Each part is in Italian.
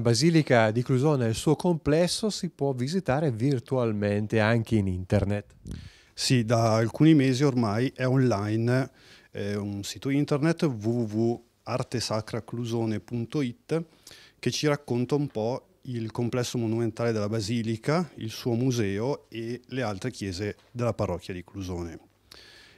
La Basilica di Clusone e il suo complesso si può visitare virtualmente anche in internet. Sì, da alcuni mesi ormai è online è un sito internet www.artesacraclusone.it che ci racconta un po' il complesso monumentale della basilica, il suo museo e le altre chiese della parrocchia di Clusone.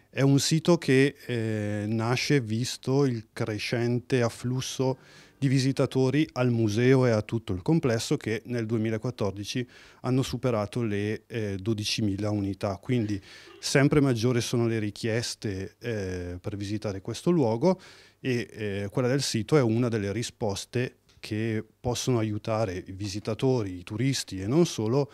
È un sito che eh, nasce visto il crescente afflusso di visitatori al museo e a tutto il complesso che nel 2014 hanno superato le eh, 12.000 unità, quindi sempre maggiori sono le richieste eh, per visitare questo luogo e eh, quella del sito è una delle risposte che possono aiutare i visitatori, i turisti e non solo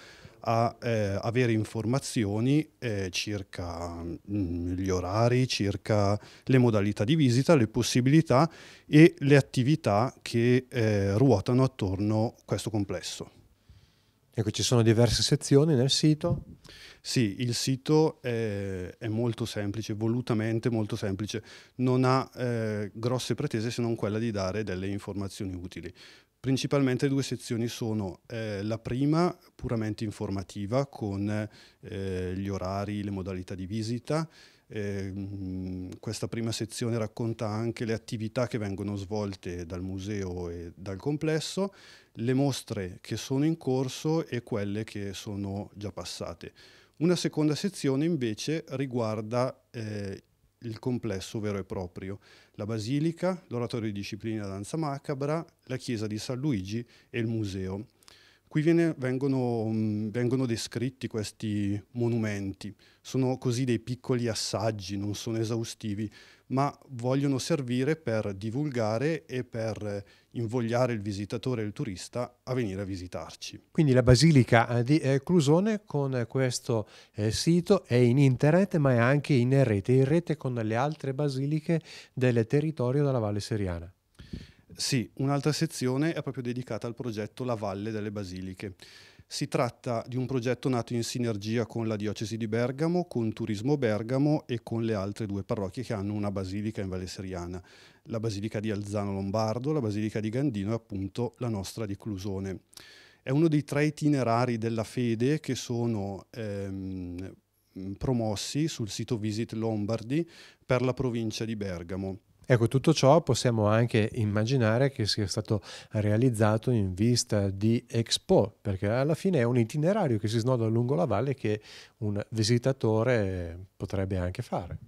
a eh, avere informazioni eh, circa mh, mm, gli orari, circa le modalità di visita, le possibilità e le attività che eh, ruotano attorno a questo complesso. Ecco, ci sono diverse sezioni nel sito. Sì, il sito è, è molto semplice, volutamente molto semplice, non ha eh, grosse pretese se non quella di dare delle informazioni utili. Principalmente due sezioni sono eh, la prima puramente informativa con eh, gli orari, le modalità di visita, eh, questa prima sezione racconta anche le attività che vengono svolte dal museo e dal complesso, le mostre che sono in corso e quelle che sono già passate. Una seconda sezione invece riguarda eh, il complesso vero e proprio, la basilica, l'oratorio di disciplina danza macabra, la chiesa di San Luigi e il museo. Qui viene, vengono, mm, vengono, descritti questi monumenti, sono così dei piccoli assaggi, non sono esaustivi, ma vogliono servire per divulgare e per invogliare il visitatore e il turista a venire a visitarci. Quindi la Basilica di eh, Clusone con questo eh, sito è in internet ma è anche in rete, in rete con le altre basiliche del territorio della Valle Seriana. Sì, un'altra sezione è proprio dedicata al progetto La Valle delle Basiliche. Si tratta di un progetto nato in sinergia con la diocesi di Bergamo, con Turismo Bergamo e con le altre due parrocchie che hanno una basilica in Valle Seriana, la basilica di Alzano Lombardo, la basilica di Gandino e appunto la nostra di Clusone. È uno dei tre itinerari della fede che sono ehm, promossi sul sito Visit Lombardi per la provincia di Bergamo. Ecco, tutto ciò possiamo anche immaginare che sia stato realizzato in vista di Expo, perché alla fine è un itinerario che si snoda lungo la valle che un visitatore potrebbe anche fare.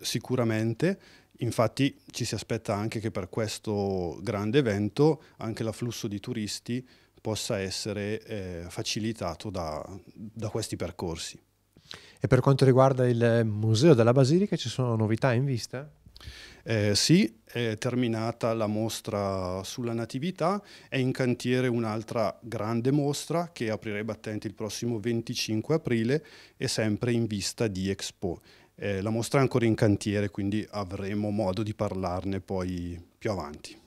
Sicuramente, infatti ci si aspetta anche che per questo grande evento anche l'afflusso di turisti possa essere eh, facilitato da, da questi percorsi. E per quanto riguarda il Museo della Basilica ci sono novità in vista? Eh, sì, è terminata la mostra sulla Natività, è in cantiere un'altra grande mostra che aprirebbe i il prossimo 25 aprile e sempre in vista di Expo. Eh, la mostra è ancora in cantiere, quindi avremo modo di parlarne poi più avanti.